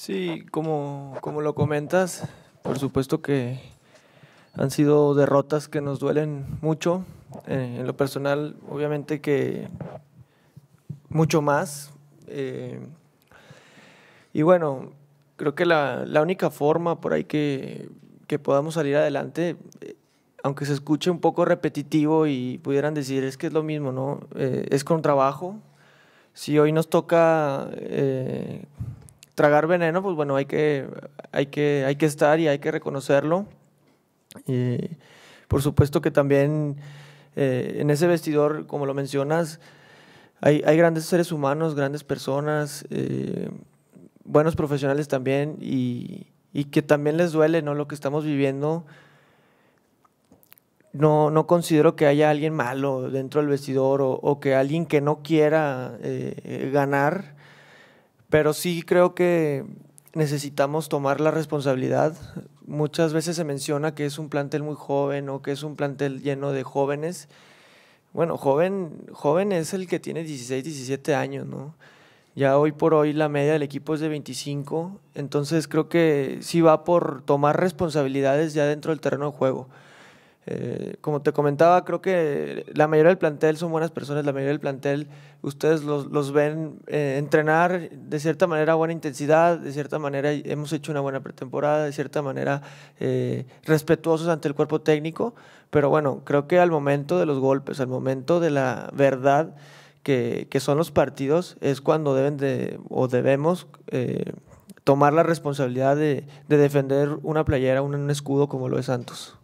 Sí, como, como lo comentas, por supuesto que han sido derrotas que nos duelen mucho. Eh, en lo personal, obviamente que mucho más. Eh, y bueno, creo que la, única forma por ahí que, podamos salir adelante, eh, aunque se escuche un poco repetitivo y pudieran decir es que es lo mismo, ¿no? es con trabajo. Si hoy nos toca tragar veneno, pues bueno, hay que, hay que, hay que estar y hay que reconocerlo. por supuesto que también eh, en ese vestidor, como lo mencionas, hay, grandes seres humanos, grandes personas, eh, buenos profesionales también y, que también les duele lo que estamos viviendo. No, no considero que haya alguien malo dentro del vestidor o, que alguien que no quiera eh, ganar pero sí creo que necesitamos tomar la responsabilidad. Muchas veces se menciona que es un plantel muy joven o que es un plantel lleno de jóvenes. Bueno, joven, joven es el que tiene 16, 17 años, Ya hoy por hoy la media del equipo es de 25, entonces creo que sí va por tomar responsabilidades ya dentro del terreno de juego. Eh, como te comentaba, creo que la mayoría del plantel son buenas personas, la mayoría del plantel ustedes los, ven eh, entrenar de cierta manera buena intensidad, de cierta manera hemos hecho una buena pretemporada, de cierta manera eh, respetuosos ante el cuerpo técnico, pero bueno, creo que al momento de los golpes, al momento de la verdad que, son los partidos, es cuando deben de o debemos tomar la responsabilidad de, defender una playera, un escudo como lo es Santos.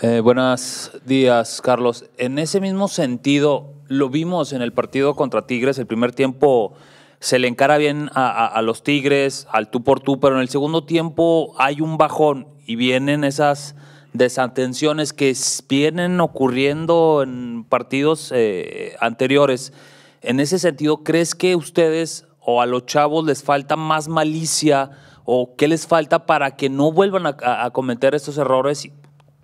Eh, buenos días, Carlos. En ese mismo sentido, lo vimos en el partido contra Tigres, el primer tiempo se le encara bien a, los Tigres, al tú por tú, pero en el segundo tiempo hay un bajón y vienen esas desatenciones que vienen ocurriendo en partidos eh, anteriores. En ese sentido, ¿crees que ustedes o a los chavos les falta más malicia o qué les falta para que no vuelvan a, a cometer estos errores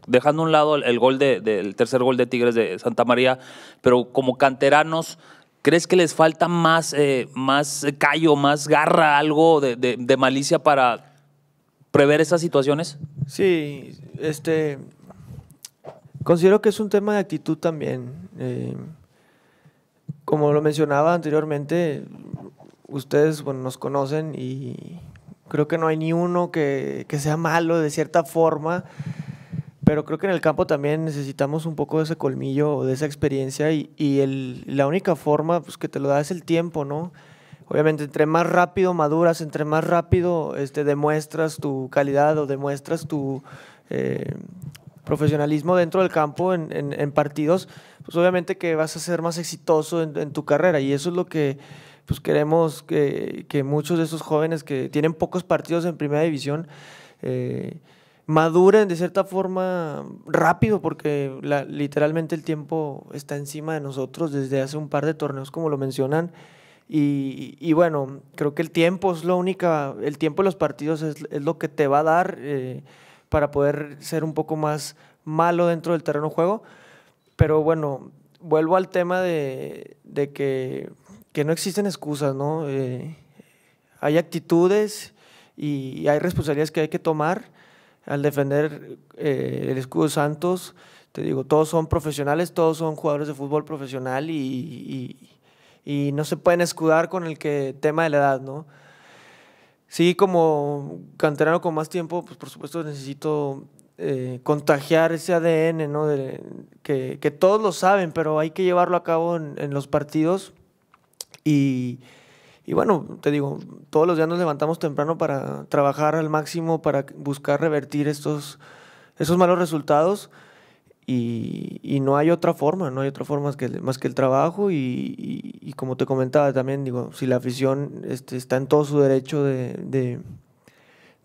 dejando a un lado el, gol del tercer gol de Tigres de Santa María, pero como canteranos, ¿crees que les falta más, eh, más callo, más garra, algo de, malicia para prever esas situaciones? Sí, este, considero que es un tema de actitud también. Eh, como lo mencionaba anteriormente, ustedes bueno, nos conocen y creo que no hay ni uno que, que sea malo de cierta forma pero creo que en el campo también necesitamos un poco de ese colmillo, o de esa experiencia y, la única forma pues, que te lo da es el tiempo, ¿no? Obviamente, entre más rápido maduras, entre más rápido este, demuestras tu calidad o demuestras tu eh, profesionalismo dentro del campo en, partidos, pues obviamente que vas a ser más exitoso en, tu carrera y eso es lo que pues queremos que, muchos de esos jóvenes que tienen pocos partidos en primera división eh, maduren de cierta forma rápido, porque literalmente el tiempo está encima de nosotros desde hace un par de torneos, como lo mencionan. Y, bueno, creo que el tiempo es lo única, el tiempo de los partidos es, lo que te va a dar eh, para poder ser un poco más malo dentro del terreno de juego. Pero bueno, vuelvo al tema de, que, no existen excusas, ¿no? Eh, hay actitudes y hay responsabilidades que hay que tomar al defender eh, el escudo Santos, te digo, todos son profesionales, todos son jugadores de fútbol profesional y, no se pueden escudar con el que tema de la edad, ¿no? Sí, como canterano con más tiempo, pues por supuesto necesito eh, contagiar ese ADN, ¿no? De, que, todos lo saben, pero hay que llevarlo a cabo en los partidos y y bueno, te digo, todos los días nos levantamos temprano para trabajar al máximo, para buscar revertir estos, esos malos resultados. Y, no hay otra forma, no hay otra forma más que, más que el trabajo. Y, como te comentaba también, digo, si la afición este, está en todo su derecho de, de,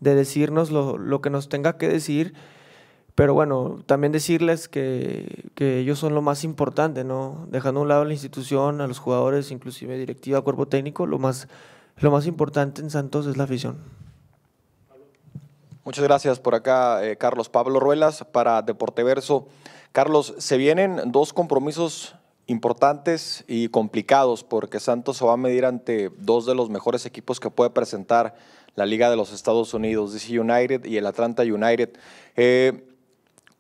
de decirnos lo, lo que nos tenga que decir, pero bueno, también decirles que, que, ellos son lo más importante, ¿no? Dejando a un lado la institución, a los jugadores, inclusive directiva, cuerpo técnico, lo más, lo más importante en Santos es la afición. Muchas gracias por acá, eh, Carlos Pablo Ruelas, para Deporte Verso. Carlos, se vienen dos compromisos importantes y complicados porque Santos se va a medir ante dos de los mejores equipos que puede presentar la Liga de los Estados Unidos, DC United y el Atlanta United. Eh,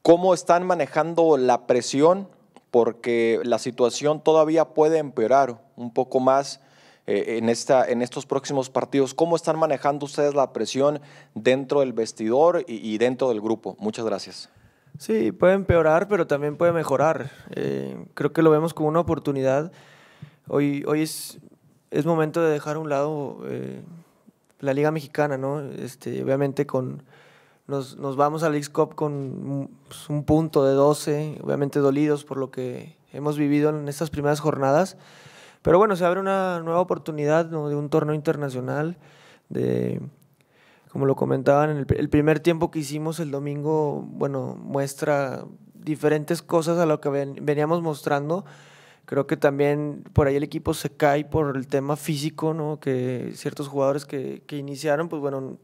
¿Cómo están manejando la presión? Porque la situación todavía puede empeorar un poco más eh, en, esta, en estos próximos partidos. ¿Cómo están manejando ustedes la presión dentro del vestidor y, dentro del grupo? Muchas gracias. Sí, puede empeorar, pero también puede mejorar. Eh, creo que lo vemos como una oportunidad. Hoy, hoy es, momento de dejar a un lado eh, la Liga Mexicana, ¿no? Este, obviamente con, nos, nos vamos al X-Cup con pues, un punto de 12, obviamente dolidos por lo que hemos vivido en estas primeras jornadas. Pero bueno, se abre una nueva oportunidad ¿no? de un torneo internacional, de, como lo comentaban, en el, primer tiempo que hicimos el domingo, bueno, muestra diferentes cosas a lo que veníamos mostrando. Creo que también por ahí el equipo se cae por el tema físico, ¿no? que ciertos jugadores que, que iniciaron, pues bueno,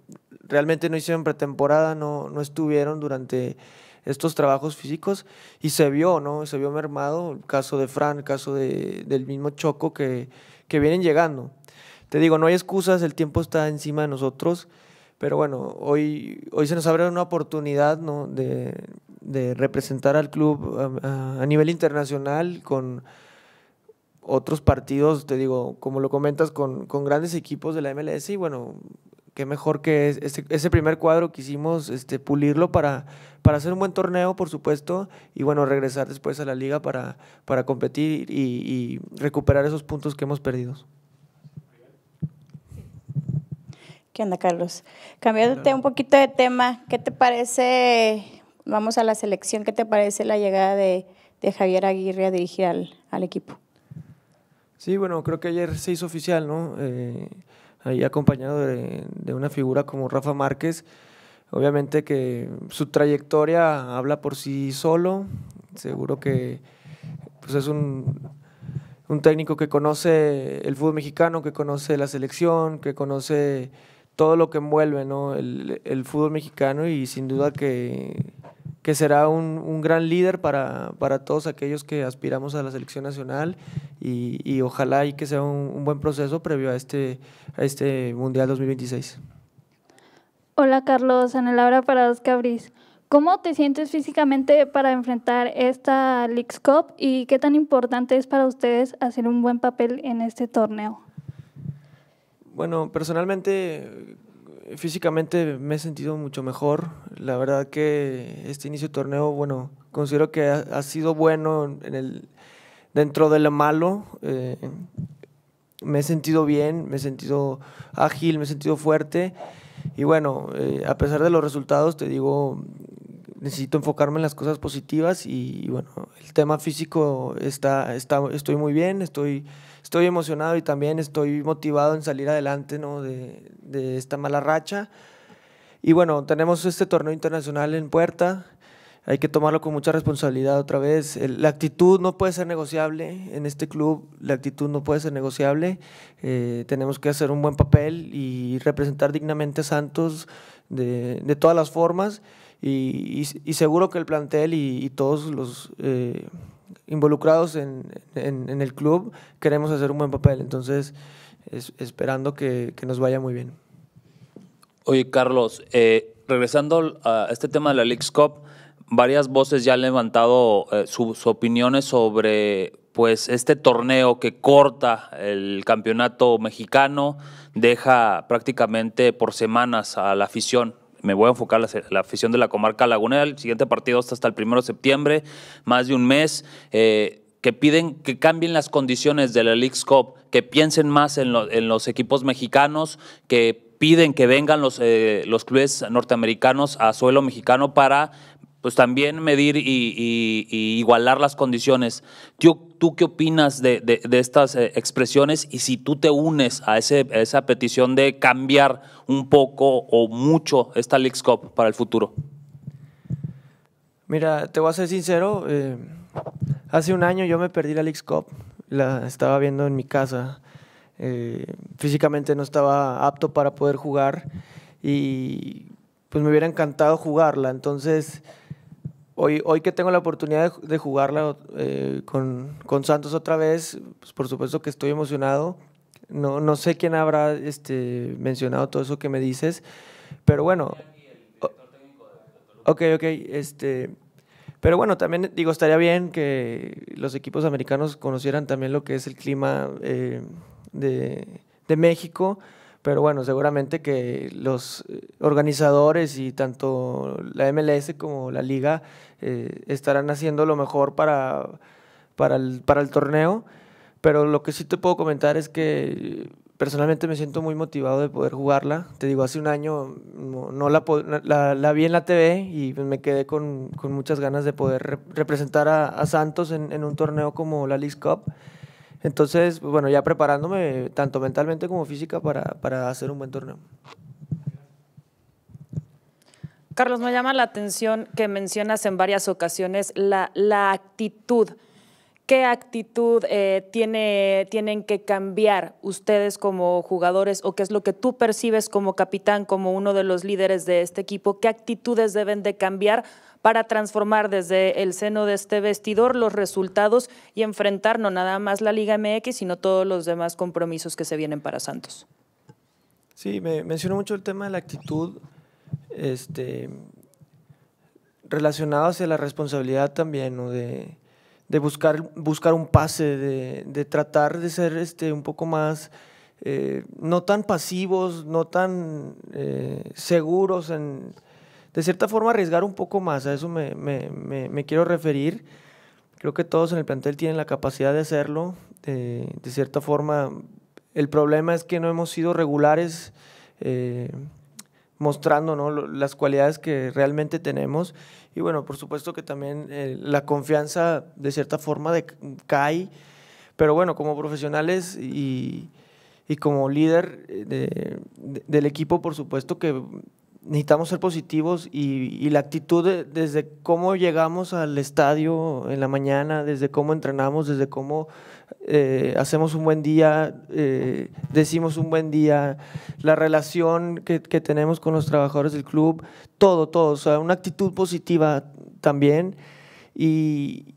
realmente no hicieron pretemporada, no, no estuvieron durante estos trabajos físicos y se vio, ¿no? Se vio mermado el caso de Fran, el caso de, del mismo Choco que, que vienen llegando. Te digo, no hay excusas, el tiempo está encima de nosotros, pero bueno, hoy, hoy se nos abre una oportunidad ¿no? de, de representar al club a, nivel internacional con otros partidos, te digo, como lo comentas, con, con, grandes equipos de la MLS y bueno, qué mejor que ese, ese primer cuadro quisimos este, pulirlo para, para hacer un buen torneo, por supuesto, y bueno, regresar después a la liga para, para competir y, recuperar esos puntos que hemos perdido. ¿Qué onda, Carlos? Cambiándote un poquito de tema, ¿qué te parece, vamos a la selección, qué te parece la llegada de, Javier Aguirre a dirigir al, equipo? Sí, bueno, creo que ayer se hizo oficial, ¿no? Eh, ahí acompañado de, una figura como Rafa Márquez. Obviamente que su trayectoria habla por sí solo, seguro que pues es un, técnico que conoce el fútbol mexicano, que conoce la selección, que conoce todo lo que envuelve el, fútbol mexicano y sin duda que que será un, gran líder para, todos aquellos que aspiramos a la selección nacional y, ojalá y que sea un, buen proceso previo a este, este Mundial 2026. Hola Carlos, Ana Laura Parados Cabriz. ¿Cómo te sientes físicamente para enfrentar esta Leagues Cup y qué tan importante es para ustedes hacer un buen papel en este torneo? Bueno, personalmente físicamente me he sentido mucho mejor. La verdad que este inicio de torneo, bueno, considero que ha, sido bueno en el, dentro de lo malo. Eh, me he sentido bien, me he sentido ágil, me he sentido fuerte. Y bueno, eh, a pesar de los resultados, te digo, necesito enfocarme en las cosas positivas y, y bueno, el tema físico está, está, estoy muy bien, estoy estoy emocionado y también estoy motivado en salir adelante ¿no? de, esta mala racha. Y bueno, tenemos este torneo internacional en puerta. Hay que tomarlo con mucha responsabilidad otra vez. la actitud no puede ser negociable en este club. La actitud no puede ser negociable. Eh, tenemos que hacer un buen papel y representar dignamente a Santos de, todas las formas. Y, seguro que el plantel y, todos los eh, involucrados en, el club queremos hacer un buen papel. Entonces, es, esperando que, nos vaya muy bien. Oye, Carlos, eh, regresando a este tema de la League's Cup, varias voces ya han levantado eh, sus opiniones sobre pues este torneo que corta el campeonato mexicano deja prácticamente por semanas a la afición me voy a enfocar la, la afición de la comarca lagunera. El siguiente partido está hasta el 1 de septiembre, más de un mes. Eh, que piden que cambien las condiciones de la League Cup, que piensen más en, los equipos mexicanos, que piden que vengan los, eh, los clubes norteamericanos a suelo mexicano para pues también medir y, igualar las condiciones. ¿Tú, qué opinas de, estas eh, expresiones y si tú te unes a, esa petición de cambiar un poco o mucho esta League Cup para el futuro? Mira, te voy a ser sincero, eh, hace un año yo me perdí la League Cup, la estaba viendo en mi casa, eh, físicamente no estaba apto para poder jugar y pues me hubiera encantado jugarla, entonces Hoy, hoy que tengo la oportunidad de, jugarla eh, con, con, Santos otra vez, pues, por supuesto que estoy emocionado. No, no sé quién habrá este, mencionado todo eso que me dices, pero bueno. Ok, ok. Este, pero bueno, también digo, estaría bien que los equipos americanos conocieran también lo que es el clima eh, de, de México. Pero bueno, seguramente que los eh, organizadores y tanto la MLS como la liga eh, estarán haciendo lo mejor para, el, torneo. Pero lo que sí te puedo comentar es que personalmente me siento muy motivado de poder jugarla. Te digo, hace un año no, la, vi en la TV y pues me quedé con, muchas ganas de poder representar a, Santos en, en, un torneo como la League Cup. Entonces, bueno, ya preparándome tanto mentalmente como física para, hacer un buen torneo. Carlos, me llama la atención que mencionas en varias ocasiones la, actitud. ¿Qué actitud eh, tiene, tienen que cambiar ustedes como jugadores o qué es lo que tú percibes como capitán, como uno de los líderes de este equipo? ¿Qué actitudes deben de cambiar para transformar desde el seno de este vestidor los resultados y enfrentar no nada más la Liga MX, sino todos los demás compromisos que se vienen para Santos. Sí, me mencionó mucho el tema de la actitud este, relacionado hacia la responsabilidad también, ¿no? de, buscar, buscar un pase, de, tratar de ser este, un poco más, eh, no tan pasivos, no tan eh, seguros en, de cierta forma arriesgar un poco más, a eso me, quiero referir. Creo que todos en el plantel tienen la capacidad de hacerlo. de cierta forma, el problema es que no hemos sido regulares eh, mostrando las cualidades que realmente tenemos. Y bueno, por supuesto que también eh, la confianza de cierta forma de, cae. Pero bueno, como profesionales y, como líder eh, del equipo, por supuesto que necesitamos ser positivos y, la actitud desde cómo llegamos al estadio en la mañana, desde cómo entrenamos, desde cómo eh, hacemos un buen día, eh, decimos un buen día, la relación que, tenemos con los trabajadores del club, todo, todo, o sea, una actitud positiva también y,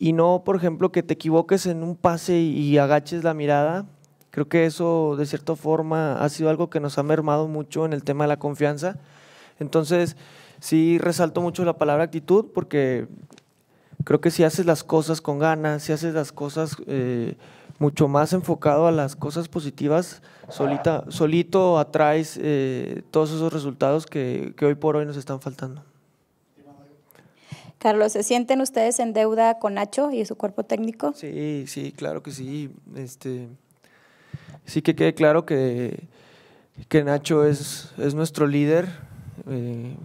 y no, por ejemplo, que te equivoques en un pase y agaches la mirada Creo que eso, de cierta forma, ha sido algo que nos ha mermado mucho en el tema de la confianza. Entonces, sí resalto mucho la palabra actitud porque creo que si haces las cosas con ganas, si haces las cosas eh, mucho más enfocado a las cosas positivas, solita, solito atraes eh, todos esos resultados que, que hoy por hoy nos están faltando. Carlos, ¿se sienten ustedes en deuda con Nacho y su cuerpo técnico? Sí, sí, claro que sí. Este, sí que quede claro que, que Nacho es, es nuestro líder, eh,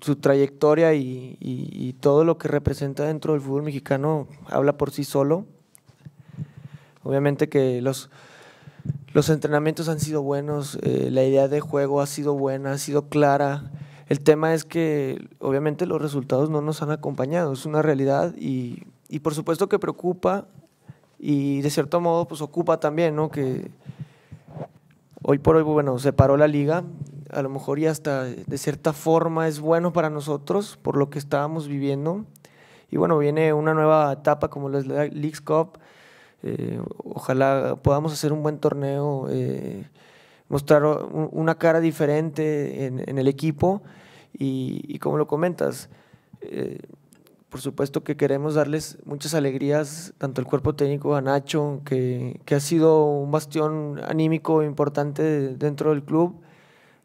su trayectoria y, y, todo lo que representa dentro del fútbol mexicano habla por sí solo. Obviamente que los, los entrenamientos han sido buenos, eh, la idea de juego ha sido buena, ha sido clara. El tema es que obviamente los resultados no nos han acompañado, es una realidad y, y por supuesto que preocupa y de cierto modo pues ocupa también, ¿no? Que hoy por hoy, bueno, se paró la liga, a lo mejor y hasta de cierta forma es bueno para nosotros por lo que estábamos viviendo. Y bueno, viene una nueva etapa como la Leagues Cup. Eh, ojalá podamos hacer un buen torneo, eh, mostrar una cara diferente en, el equipo. Y, como lo comentas, eh, por supuesto que queremos darles muchas alegrías, tanto el cuerpo técnico, a Nacho, que, que ha sido un bastión anímico importante dentro del club.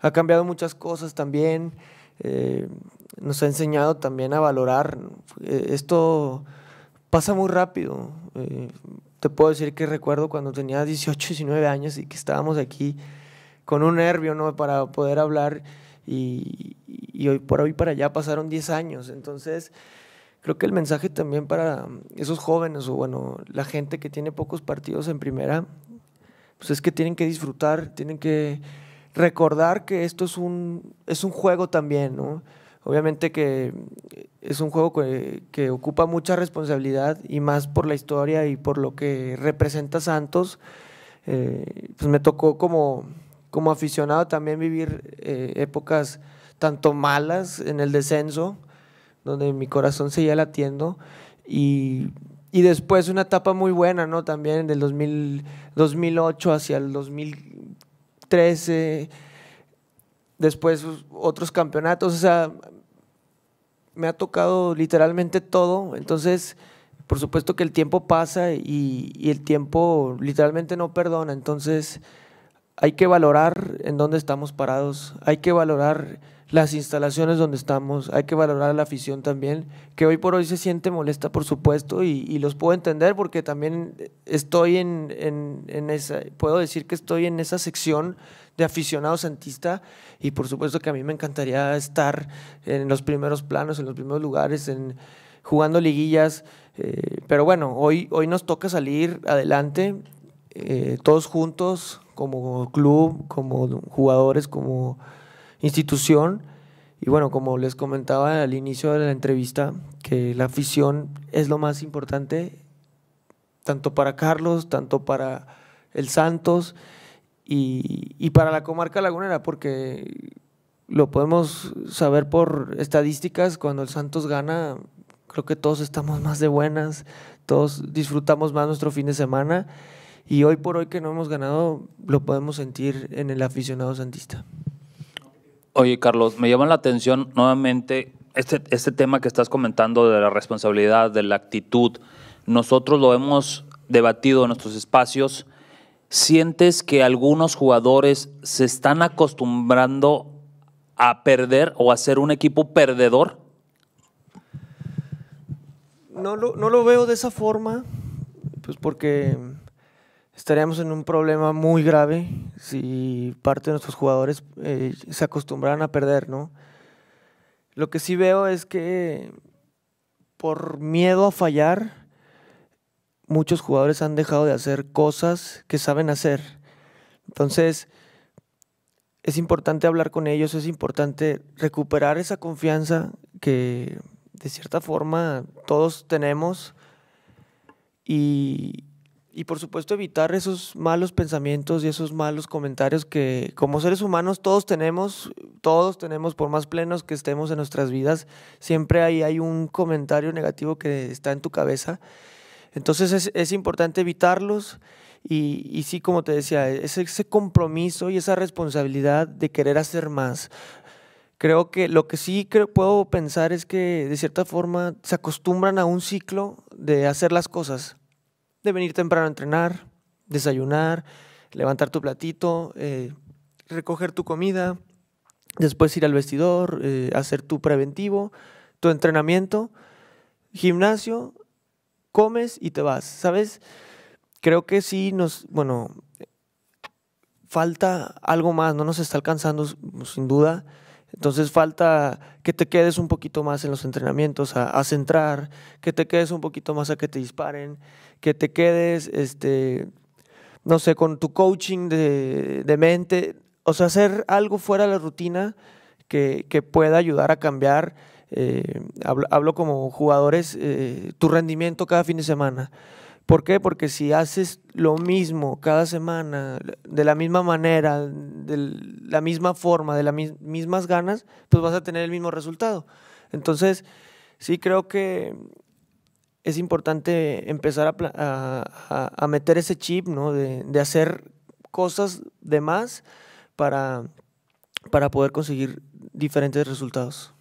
Ha cambiado muchas cosas también, eh, nos ha enseñado también a valorar. Eh, esto pasa muy rápido. Eh, te puedo decir que recuerdo cuando tenía 18, 19 años y que estábamos aquí con un nervio ¿no? para poder hablar y, y hoy por hoy para allá pasaron 10 años. Entonces, creo que el mensaje también para esos jóvenes o bueno, la gente que tiene pocos partidos en primera, pues es que tienen que disfrutar, tienen que recordar que esto es un, es un juego también, ¿no? Obviamente que es un juego que, ocupa mucha responsabilidad y más por la historia y por lo que representa Santos. Eh, pues me tocó como, como aficionado también vivir eh, épocas tanto malas en el descenso donde mi corazón seguía latiendo y, y después una etapa muy buena, ¿no? También del 2008 hacia el 2013, después otros campeonatos, o sea, me ha tocado literalmente todo, entonces por supuesto que el tiempo pasa y, el tiempo literalmente no perdona, entonces hay que valorar en dónde estamos parados, hay que valorar las instalaciones donde estamos, hay que valorar la afición también, que hoy por hoy se siente molesta, por supuesto, y, los puedo entender porque también estoy en, esa, puedo decir que estoy en esa sección de aficionados santista y por supuesto que a mí me encantaría estar en los primeros planos, en los primeros lugares, en, jugando liguillas, eh, pero bueno, hoy, hoy nos toca salir adelante, eh, todos juntos, como club, como jugadores, como institución. Y bueno, como les comentaba al inicio de la entrevista, que la afición es lo más importante, tanto para Carlos, tanto para el Santos y, para la comarca lagunera, porque lo podemos saber por estadísticas, cuando el Santos gana, creo que todos estamos más de buenas, todos disfrutamos más nuestro fin de semana y hoy por hoy que no hemos ganado, lo podemos sentir en el aficionado santista. Oye, Carlos, me llama la atención nuevamente este, este tema que estás comentando de la responsabilidad, de la actitud. Nosotros lo hemos debatido en nuestros espacios. ¿Sientes que algunos jugadores se están acostumbrando a perder o a ser un equipo perdedor? No lo, no lo veo de esa forma, pues porque estaríamos en un problema muy grave si parte de nuestros jugadores eh, se acostumbraran a perder, ¿no? Lo que sí veo es que por miedo a fallar, muchos jugadores han dejado de hacer cosas que saben hacer. Entonces, es importante hablar con ellos, es importante recuperar esa confianza que de cierta forma todos tenemos y, y por supuesto evitar esos malos pensamientos y esos malos comentarios que como seres humanos todos tenemos, todos tenemos, por más plenos que estemos en nuestras vidas, siempre ahí hay un comentario negativo que está en tu cabeza. Entonces es, importante evitarlos y, sí, como te decía, ese compromiso y esa responsabilidad de querer hacer más. Creo que lo que sí puedo pensar es que de cierta forma se acostumbran a un ciclo de hacer las cosas de venir temprano a entrenar, desayunar, levantar tu platito, eh, recoger tu comida, después ir al vestidor, eh, hacer tu preventivo, tu entrenamiento, gimnasio, comes y te vas. ¿Sabes? Creo que sí nos, bueno, falta algo más, no nos está alcanzando sin duda. Entonces falta que te quedes un poquito más en los entrenamientos, a, centrar, que te quedes un poquito más a que te disparen, que te quedes, este, no sé, con tu coaching de, mente, o sea, hacer algo fuera de la rutina que, pueda ayudar a cambiar, eh, hablo, como jugadores, eh, tu rendimiento cada fin de semana. ¿Por qué? Porque si haces lo mismo cada semana, de la misma manera, de la misma forma, de las mismas ganas, pues vas a tener el mismo resultado. Entonces, sí creo que es importante empezar a, meter ese chip, ¿no? De, de, hacer cosas de más para, para poder conseguir diferentes resultados.